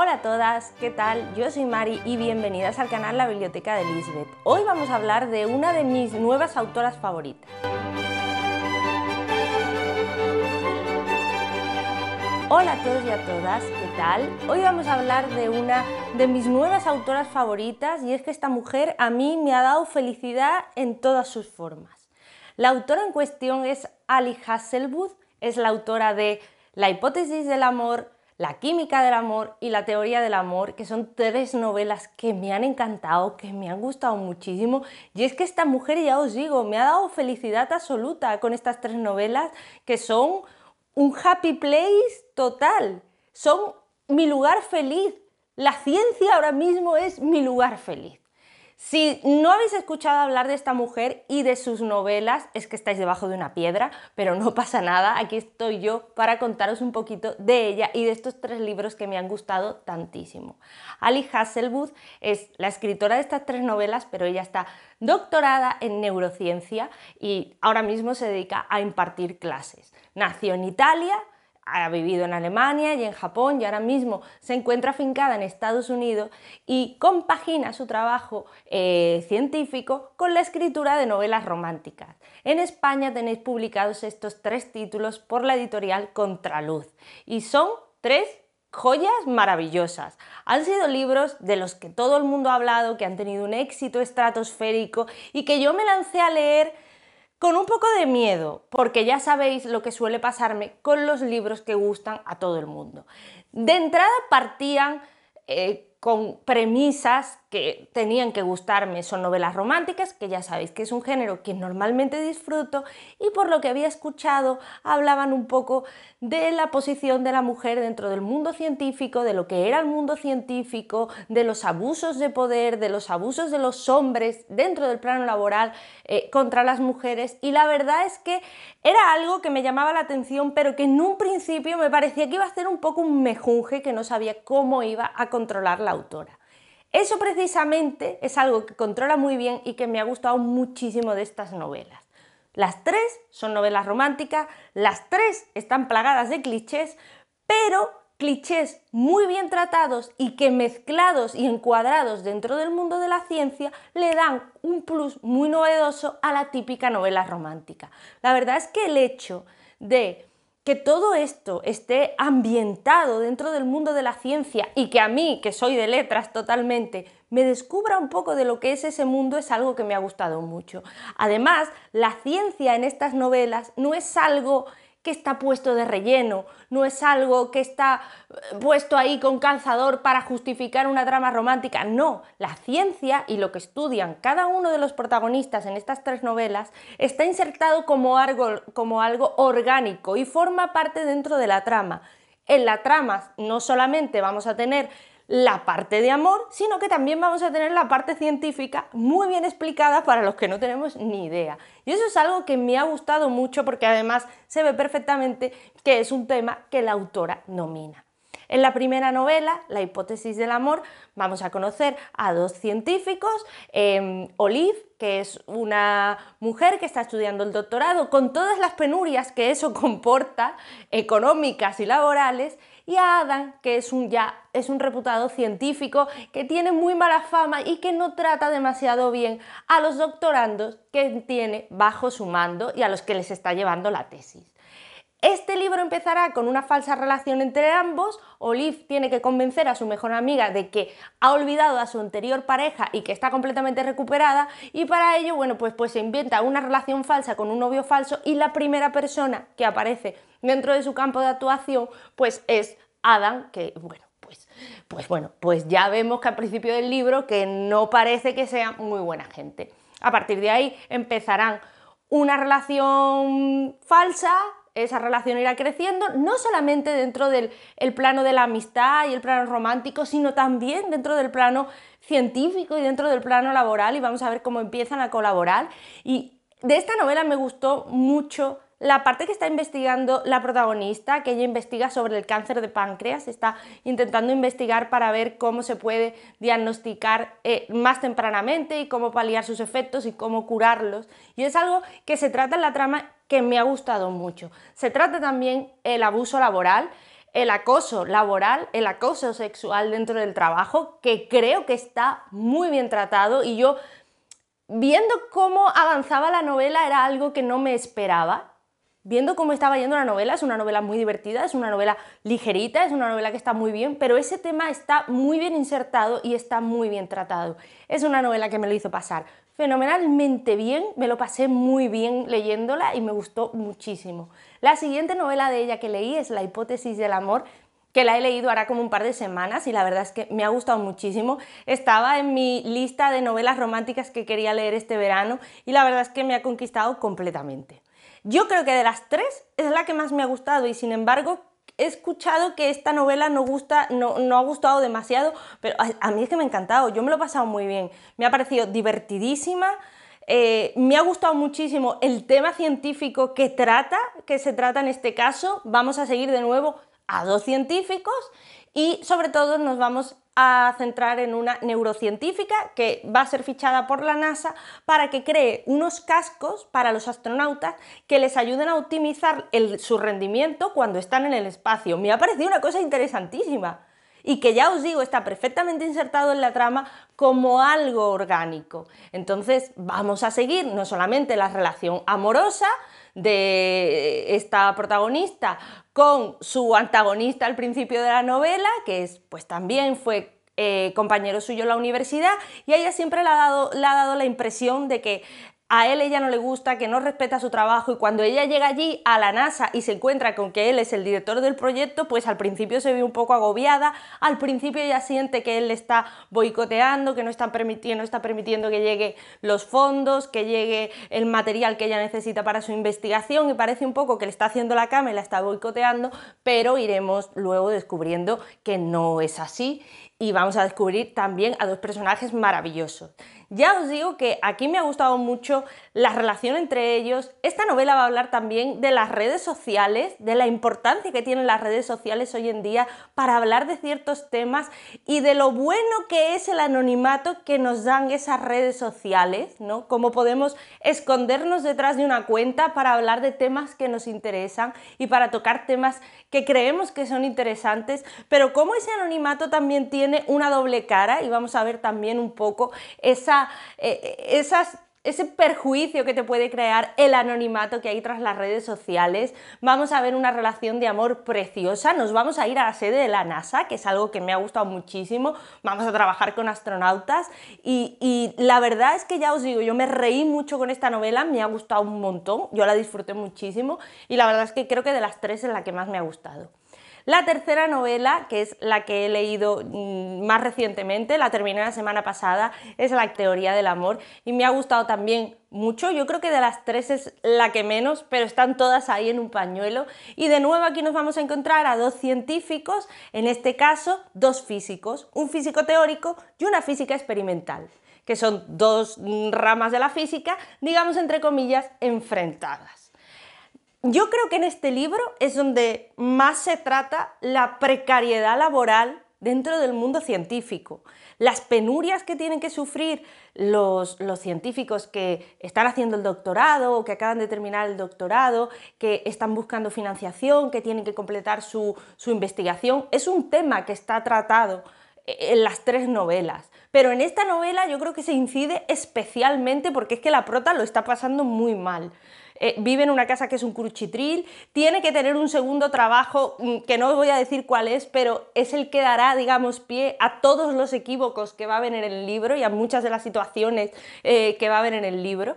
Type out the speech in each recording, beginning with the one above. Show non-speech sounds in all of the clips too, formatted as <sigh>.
Hola a todas, ¿qué tal? Yo soy Mari y bienvenidas al canal La Biblioteca de Lisbeth. Hoy vamos a hablar de una de mis nuevas autoras favoritas. Hola a todos y a todas, ¿qué tal? Hoy vamos a hablar de una de mis nuevas autoras favoritas y es que esta mujer a mí me ha dado felicidad en todas sus formas. La autora en cuestión es Ali Hasselwood, es la autora de La hipótesis del amor, la química del amor y La teoría del amor, que son tres novelas que me han encantado, que me han gustado muchísimo. Y es que esta mujer, ya os digo, me ha dado felicidad absoluta con estas tres novelas que son un happy place total. Son mi lugar feliz. La ciencia ahora mismo es mi lugar feliz. Si no habéis escuchado hablar de esta mujer y de sus novelas, es que estáis debajo de una piedra, pero no <laughs> pasa nada, aquí estoy yo para contaros un poquito de ella y de estos tres libros que me han gustado tantísimo. Ali Hasselwood es la escritora de estas tres novelas, pero ella está doctorada en neurociencia y ahora mismo se dedica a impartir clases. Nació en Italia, ha vivido en Alemania y en Japón y ahora mismo se encuentra afincada en Estados Unidos y compagina su trabajo eh, científico con la escritura de novelas románticas. En España tenéis publicados estos tres títulos por la editorial Contraluz y son tres joyas maravillosas. Han sido libros de los que todo el mundo ha hablado, que han tenido un éxito estratosférico y que yo me lancé a leer con un poco de miedo, porque ya sabéis lo que suele pasarme con los libros que gustan a todo el mundo. De entrada partían eh, con premisas que tenían que gustarme. Son novelas románticas, que ya sabéis que es un género que normalmente disfruto, y por lo que había escuchado hablaban un poco de la posición de la mujer dentro del mundo científico, de lo que era el mundo científico, de los abusos de poder, de los abusos de los hombres dentro del plano laboral eh, contra las mujeres, y la verdad es que era algo que me llamaba la atención, pero que en un principio me parecía que iba a ser un poco un mejunje que no sabía cómo iba a controlarla autora. Eso precisamente es algo que controla muy bien y que me ha gustado muchísimo de estas novelas. Las tres son novelas románticas, las tres están plagadas de clichés, pero clichés muy bien tratados y que mezclados y encuadrados dentro del mundo de la ciencia le dan un plus muy novedoso a la típica novela romántica. La verdad es que el hecho de que todo esto esté ambientado dentro del mundo de la ciencia y que a mí, que soy de letras totalmente, me descubra un poco de lo que es ese mundo es algo que me ha gustado mucho. Además, la ciencia en estas novelas no es algo que está puesto de relleno, no es algo que está eh, puesto ahí con calzador para justificar una trama romántica. No, la ciencia y lo que estudian cada uno de los protagonistas en estas tres novelas está insertado como algo, como algo orgánico y forma parte dentro de la trama. En la trama no solamente vamos a tener la parte de amor, sino que también vamos a tener la parte científica muy bien explicada para los que no tenemos ni idea. Y eso es algo que me ha gustado mucho porque además se ve perfectamente que es un tema que la autora nomina. En la primera novela, La hipótesis del amor, vamos a conocer a dos científicos, eh, Olive, que es una mujer que está estudiando el doctorado, con todas las penurias que eso <laughs> comporta, económicas y laborales, y a Adam, que es un ya es un reputado científico que tiene muy mala fama y que no trata demasiado bien a los doctorandos que tiene bajo su mando y a los que les está llevando la tesis. Este libro empezará con una falsa relación entre ambos. Olive tiene que convencer a su mejor amiga de que ha olvidado a su anterior pareja y que está completamente recuperada. Y para ello, bueno, pues, pues se inventa una relación falsa con un novio falso. Y la primera persona que aparece dentro de su campo de actuación, pues es Adam, que bueno. Pues, pues bueno, pues ya vemos que al principio del libro que no parece que sea muy buena gente. A partir de ahí empezarán una relación falsa, esa relación irá creciendo, no solamente dentro del el plano de la amistad y el plano romántico, sino también dentro del plano científico y dentro del plano laboral, y vamos a ver cómo empiezan a colaborar. Y de esta novela me gustó mucho la parte que está investigando la protagonista, que ella investiga sobre el cáncer de páncreas, está intentando investigar para ver cómo se puede diagnosticar eh, más tempranamente y cómo paliar sus efectos y cómo curarlos. Y es algo que se trata en la trama que me ha gustado mucho. Se trata también el abuso laboral, el acoso laboral, el acoso sexual dentro del trabajo, que creo que está muy bien tratado y yo viendo cómo avanzaba la novela era algo que no me esperaba viendo cómo estaba yendo la novela, es una novela muy divertida, es una novela ligerita, es una novela que está muy bien, pero ese tema está muy bien insertado y está muy bien tratado. Es una novela que me lo hizo pasar fenomenalmente bien, me lo pasé muy bien leyéndola y me gustó muchísimo. La siguiente novela de ella que leí es La hipótesis del amor, que la he leído ahora como un par de semanas y la verdad es que me ha gustado muchísimo. Estaba en mi lista de novelas románticas que quería leer este verano y la verdad es que me ha conquistado completamente. Yo creo que de las tres es la que más me ha gustado y sin embargo he escuchado que esta novela no, gusta, no, no ha gustado demasiado, pero a, mí es que me ha encantado, yo me lo he pasado muy bien, me ha parecido divertidísima. Eh, me ha gustado muchísimo el tema científico que trata, que se trata en este caso. Vamos a seguir de nuevo a dos científicos y sobre todo nos vamos a centrar en una neurocientífica que va a ser fichada por la NASA para que cree unos cascos para los astronautas que les ayuden a optimizar su rendimiento cuando están en el espacio. Me ha parecido una cosa interesantísima y que ya os digo está perfectamente insertado en la trama como algo orgánico. Entonces vamos a seguir no solamente la relación amorosa, de esta protagonista con su antagonista al principio de la novela, que es pues también fue eh, compañero suyo en la universidad, y a ella siempre ha dado, le ha dado la impresión de que a él ella no le gusta, que no respeta su trabajo y cuando ella llega allí a la NASA y se encuentra con que él es el director del proyecto, pues al principio se ve un poco agobiada, al principio ella siente que él le está boicoteando, que no está, permitiendo, que llegue los fondos, que llegue el material que ella necesita para su investigación y parece un poco que le está haciendo la cama y la está boicoteando, pero iremos luego descubriendo que no es así y vamos a descubrir también a dos personajes maravillosos. Ya os digo que aquí me ha gustado mucho la relación entre ellos. Esta novela va a hablar también de las redes sociales, de la importancia que tienen las redes sociales hoy en día para hablar de ciertos temas y de lo bueno que es el anonimato que nos dan esas redes sociales, ¿no? Cómo podemos escondernos detrás de una cuenta para hablar de temas que nos interesan y para tocar temas que creemos que son interesantes, pero como ese anonimato también tiene una doble cara y vamos a ver también un poco esa, eh, esas ese perjuicio que te puede crear el anonimato que hay tras las redes sociales. Vamos a ver una relación de amor preciosa. Nos vamos a ir a la sede de la NASA, que es algo que me ha gustado muchísimo. Vamos a trabajar con astronautas. Y, la verdad es que ya os digo, yo me reí mucho con esta novela, me ha gustado un montón, yo la disfruté muchísimo. Y la verdad es que creo que de las tres es la que más me ha gustado. La tercera novela, que es la que he leído mm, más recientemente, la terminé la semana pasada, es La teoría del amor y me ha gustado también mucho, yo creo que de las tres es la que menos, pero están todas ahí en un pañuelo. Y de nuevo aquí nos vamos a encontrar a dos científicos, en este caso dos físicos, un físico teórico y una física experimental, que son dos ramas de la física, digamos entre comillas, enfrentadas. Yo creo que en este libro es donde más se trata la precariedad laboral dentro del mundo científico, las penurias que tienen que sufrir los, científicos que están haciendo el doctorado o que acaban de terminar el doctorado, que están buscando financiación, que tienen que completar su investigación, es un tema que está tratado eh, en las tres novelas. Pero en esta novela yo creo que se incide especialmente porque es que la prota lo está pasando muy mal. Eh, vive en una casa que es un cruchitril, tiene que tener un segundo trabajo, mm, que no os voy a decir cuál es, pero es el que dará, digamos, pie a todos los equívocos que va a haber en el libro y a muchas de las situaciones eh, que va a haber en el libro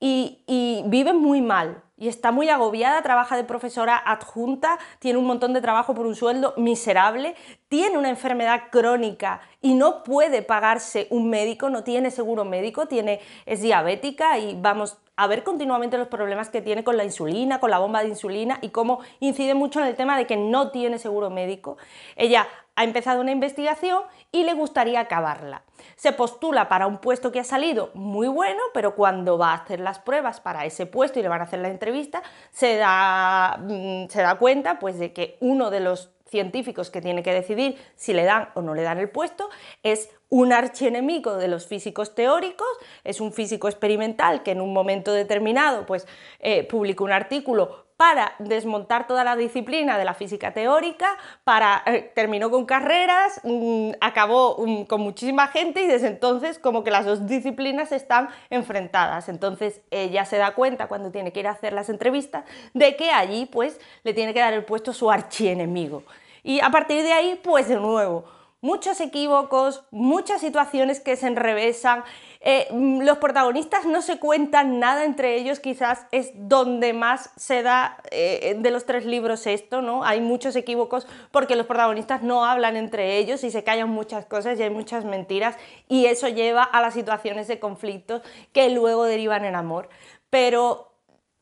y, vive muy mal y está muy agobiada, trabaja de profesora adjunta, tiene un montón de trabajo por un sueldo miserable, tiene una enfermedad crónica y no puede pagarse un médico, no tiene seguro médico, tiene, es diabética y vamos a ver continuamente los problemas que tiene con la insulina, con la bomba de insulina y cómo incide mucho en el tema de que no tiene seguro médico. Ella ha empezado una investigación y le gustaría acabarla. Se postula para un puesto que ha salido muy bueno, pero cuando va a hacer las pruebas para ese puesto y le van a hacer la entrevista, se da, mm, se da cuenta pues, de que uno de los científicos que tiene que decidir si le dan o no le dan el puesto es un archienemigo de los físicos teóricos, es un físico experimental que en un momento determinado pues, eh, publicó un artículo para desmontar toda la disciplina de la física teórica, para, eh, terminó con carreras, mm, acabó mm, con muchísima gente y desde entonces como que las dos disciplinas están enfrentadas. Entonces ella se da cuenta cuando tiene que ir a hacer las entrevistas de que allí pues le tiene que dar el puesto su archienemigo. Y a partir de ahí pues de nuevo muchos equívocos, muchas situaciones que se enrevesan. Eh, mm, los protagonistas no se cuentan nada entre ellos, quizás es donde más se da eh, de los tres libros esto, ¿no? Hay muchos equívocos porque los protagonistas no hablan entre ellos y se callan muchas cosas y hay muchas mentiras y eso lleva a las situaciones de conflictos que luego derivan en amor. Pero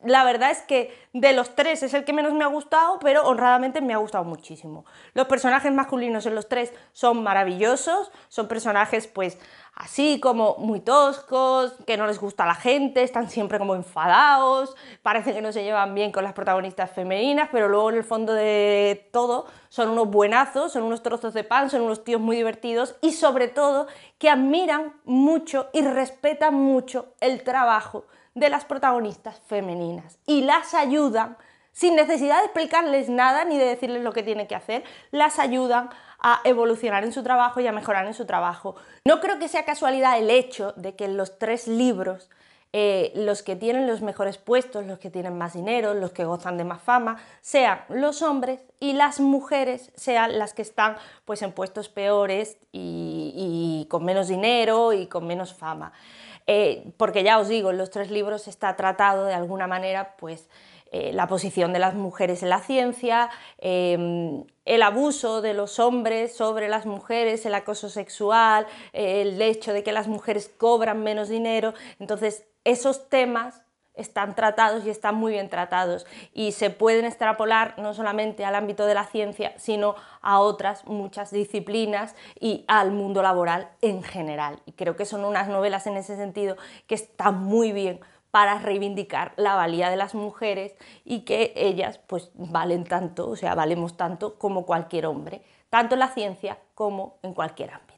la verdad es que de los tres es el que menos me ha gustado, pero honradamente me ha gustado muchísimo. Los personajes masculinos en los tres son maravillosos, son personajes pues así como muy toscos, que no les gusta a la gente, están siempre como enfadados, parece que no se llevan bien con las protagonistas femeninas, pero luego en el fondo de todo son unos buenazos, son unos trozos de pan, son unos tíos muy divertidos y sobre todo que admiran mucho y respetan mucho el trabajo de las protagonistas femeninas y las ayudan, sin necesidad de explicarles nada ni de decirles lo que tienen que hacer, las ayudan a evolucionar en su trabajo y a mejorar en su trabajo. No creo que sea casualidad el hecho de que los tres libros eh, los que tienen los mejores puestos, los que tienen más dinero, los que gozan de más fama, sean los hombres y las mujeres sean las que están pues en puestos peores y con menos dinero y con menos fama. Eh, porque ya os digo, en los tres libros está tratado de alguna manera pues, eh, la posición de las mujeres en la ciencia, em, el abuso de los hombres sobre las mujeres, el acoso sexual, el hecho de que las mujeres cobran menos dinero. Entonces, esos temas están tratados y están muy bien tratados y se pueden extrapolar no solamente al ámbito de la ciencia, sino a otras muchas disciplinas y al mundo laboral en general. Y creo que son unas novelas en ese sentido que están muy bien para reivindicar la valía de las mujeres y que ellas pues valen tanto, o sea, valemos tanto como cualquier hombre, tanto en la ciencia como en cualquier ámbito.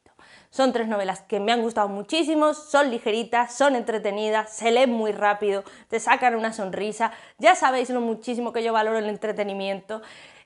Son tres novelas que me han gustado muchísimo, son ligeritas, son entretenidas, se leen muy rápido, te sacan una sonrisa. Ya sabéis lo muchísimo que yo valoro el entretenimiento.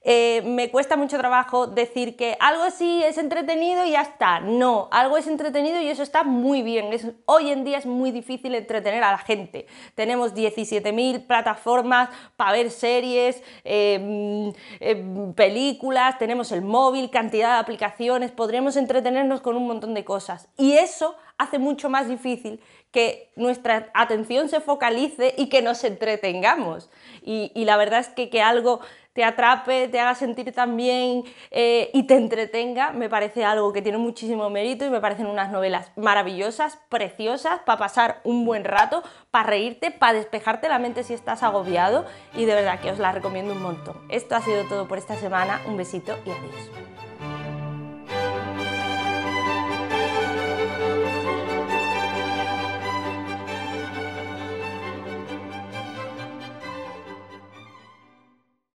Eh, me cuesta mucho trabajo decir que algo sí es entretenido y ya está. No, algo es entretenido y eso está muy bien. hoy en día es muy difícil entretener a la gente. Tenemos 17.000 plataformas para ver series, em, em, películas, tenemos el móvil, cantidad de aplicaciones, podríamos entretenernos con un montón de cosas. Y eso hace mucho más difícil que nuestra atención se focalice y que nos entretengamos. Y, la verdad es que que algo te atrape, te haga sentir tan bien eh, y te entretenga, me parece algo que tiene muchísimo mérito y me parecen unas novelas maravillosas, preciosas, para pasar un buen rato, para reírte, para despejarte la mente si estás agobiado y de verdad que os las recomiendo un montón. Esto ha sido todo por esta semana, un besito y adiós.